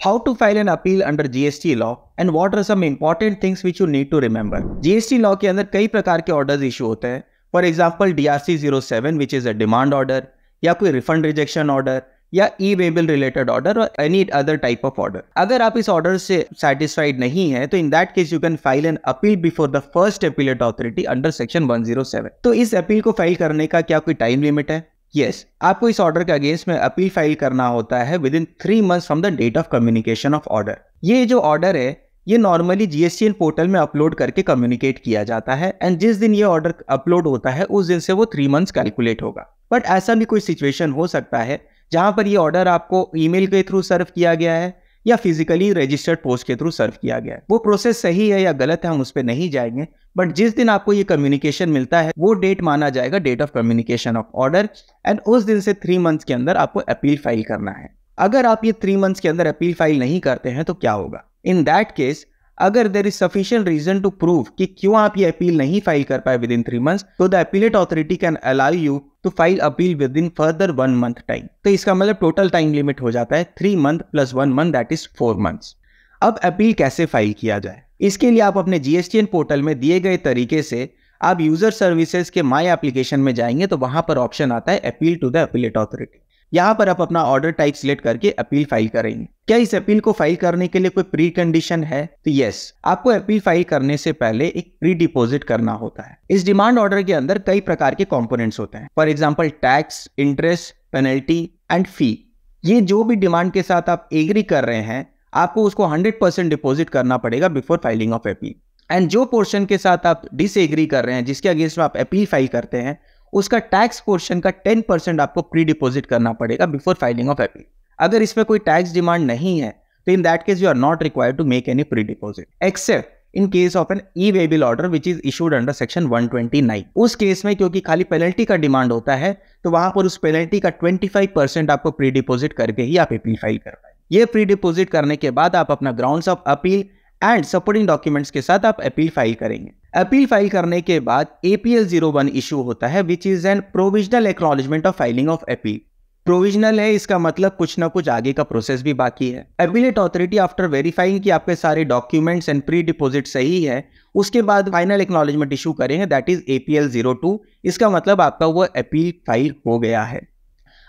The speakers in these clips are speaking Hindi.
how to file an appeal under GST law and what are some important things which you need to remember. GST law के अंदर कई प्रकार के orders issue होते हैं for example D R C zero seven which is a demand order या कोई रिफंड रिजेक्शन ऑर्डर या ई वेबल रिलेटेड ऑर्डर और any other type of order अगर आप इस ऑर्डर से सेटिस्फाइड नहीं है तो in that case you can file an appeal before the first appellate authority under section 107 तो इस अपील को फाइल करने का क्या कोई टाइम लिमिट है यस yes, आपको इस ऑर्डर के अगेंस्ट में अपील फाइल करना होता है within three months from the date of communication of order ये जो ऑर्डर है ये नॉर्मली जीएसटीएन पोर्टल में अपलोड करके कम्युनिकेट किया जाता है एंड जिस दिन ये ऑर्डर अपलोड होता है उस दिन से वो थ्री मंथ्स कैलकुलेट होगा बट ऐसा भी कोई सिचुएशन हो सकता है जहां पर ये ऑर्डर आपको ईमेल के थ्रू सर्व किया गया है या फिजिकली रजिस्टर्ड पोस्ट के थ्रू सर्व किया गया है वो प्रोसेस सही है या गलत है हम उस पर नहीं जाएंगे बट जिस दिन आपको ये कम्युनिकेशन मिलता है वो डेट माना जाएगा date of communication of order and उस दिन से थ्री मंथ्स के अंदर आपको अपील फाइल करना है अगर आप ये थ्री मंथ्स के अंदर अपील फाइल नहीं करते हैं तो क्या होगा इन दैट केस अगर there is sufficient reason to prove कि क्यों आप ये अपील नहीं फाइल कर पाए विद इन थ्री मंथ्स तो the appellate authority can allow you to file appeal within further one month time तो इसका मतलब टोटल टाइम लिमिट हो जाता है three month plus one month that is four months अब अपील कैसे फाइल किया जाए इसके लिए आप अपने जीएसटीएन पोर्टल में दिए गए तरीके से आप यूजर सर्विसेज के माई एप्लीकेशन में जाएंगे तो वहां पर ऑप्शन आता है appeal to the appellate authority यहाँ पर आप अपना ऑर्डर टाइप सिलेक्ट करके अपील फाइल करेंगे क्या इस अपील को फाइल करने के लिए कोई प्री कंडीशन है तो यस आपको अपील फाइल करने से पहले एक प्री डिपोजिट करना होता है इस डिमांड ऑर्डर के अंदर कई प्रकार के कॉम्पोनेंट्स होते हैं for example tax interest penalty and fee ये जो भी डिमांड के साथ आप एग्री कर रहे हैं आपको उसको 100% डिपॉजिट करना पड़ेगा before filing of appeal and जो पोर्शन के साथ आप डिसएग्री कर रहे हैं जिसके अगेंस्ट में आप अपील फाइल करते हैं उसका टैक्स पोर्शन का टेन परसेंट आपको प्री डिपोजिट करना पड़ेगा बिफोर फाइलिंग ऑफ एपी अगर इसमें कोई टैक्स डिमांड नहीं है तो in that case you are not required to make any pre deposit except in case of an e way bill order which is issued under section 129 उस केस में क्योंकि खाली पेनल्टी का डिमांड होता है तो वहां पर उस पेनल्टी का 25 परसेंट आपको प्री डिपोजिट करके ही आप अपील फाइल कर पाए ये प्री डिपोजिट करने के बाद आप अपना grounds of appeal and supporting documents के साथ आप अपील फाइल करेंगे अपील फाइल करने के बाद एपीएल जीरो वन इशू होता है which is an provisional acknowledgement of filing of appeal provisional है इसका मतलब कुछ ना कुछ आगे का प्रोसेस भी बाकी है एबिलेट अथॉरिटी आफ्टर वेरीफाइंग कि आपके सारे डॉक्यूमेंट्स एंड प्री डिपोजिट सही है उसके बाद फाइनल एक्नॉलेजमेंट इशू करेंगे that is APL zero two इसका मतलब आपका वो अपील फाइल हो गया है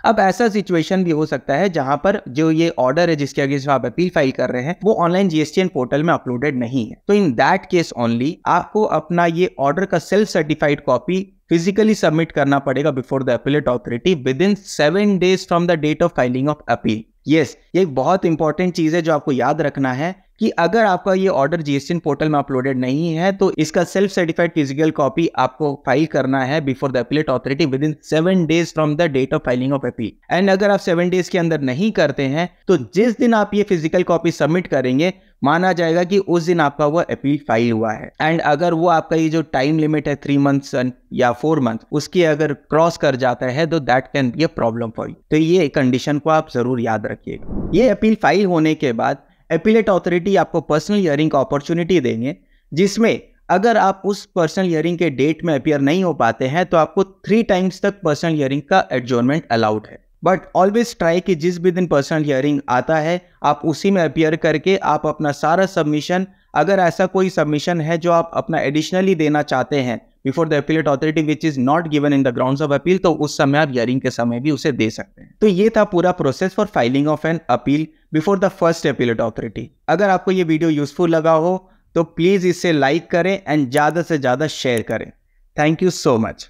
अब ऐसा सिचुएशन भी हो सकता है जहां पर जो ये ऑर्डर है जिसके अगेंस्ट आप अपील फाइल कर रहे हैं वो ऑनलाइन जीएसटीएन पोर्टल में अपलोडेड नहीं है तो इन दैट केस ओनली आपको अपना ये ऑर्डर का self certified copy physically submit करना पड़ेगा before the appellate authority within seven days from the date of filing of appeal yes ये एक बहुत इंपॉर्टेंट चीज है जो आपको याद रखना है कि अगर आपका ये ऑर्डर जीएसटी पोर्टल में अपलोडेड नहीं है तो इसका सेल्फ सर्टिफाइड फिजिकल कॉपी आपको फाइल करना है before the appellate authority within seven days from the date of filing of appeal and अगर आप सेवन डेज के अंदर नहीं करते हैं तो जिस दिन आप ये फिजिकल कॉपी सबमिट करेंगे माना जाएगा कि उस दिन आपका वो अपील फाइल हुआ है एंड अगर वो आपका ये जो टाइम लिमिट है थ्री मंथ्स या फोर मंथ उसकी अगर क्रॉस कर जाता है तो that can be a problem for you तो ये कंडीशन को आप जरूर याद रखिएगा ये अपील फाइल होने के बाद एपिलेट अथॉरिटी आपको पर्सनल हियरिंग का अपॉर्चुनिटी देंगे जिसमें अगर आप उस पर्सनल हियरिंग के डेट में अपियर नहीं हो पाते हैं तो आपको थ्री टाइम्स तक पर्सनल हियरिंग का एडजोनमेंट अलाउड है बट ऑलवेज ट्राई कि जिस भी दिन पर्सनल हियरिंग आता है आप उसी में अपियर करके आप अपना सारा सबमिशन अगर ऐसा कोई सबमिशन है जो आप अपना एडिशनली देना चाहते हैं before the appellate authority which is not given in the ground of appeal तो उस समय आप हियरिंग के समय भी उसे दे सकते हैं तो ये था पूरा process for filing of an appeal before the first appellate authority अगर आपको ये वीडियो यूजफुल लगा हो तो प्लीज़ इसे लाइक करें एंड ज़्यादा से ज़्यादा शेयर करें थैंक यू सो मच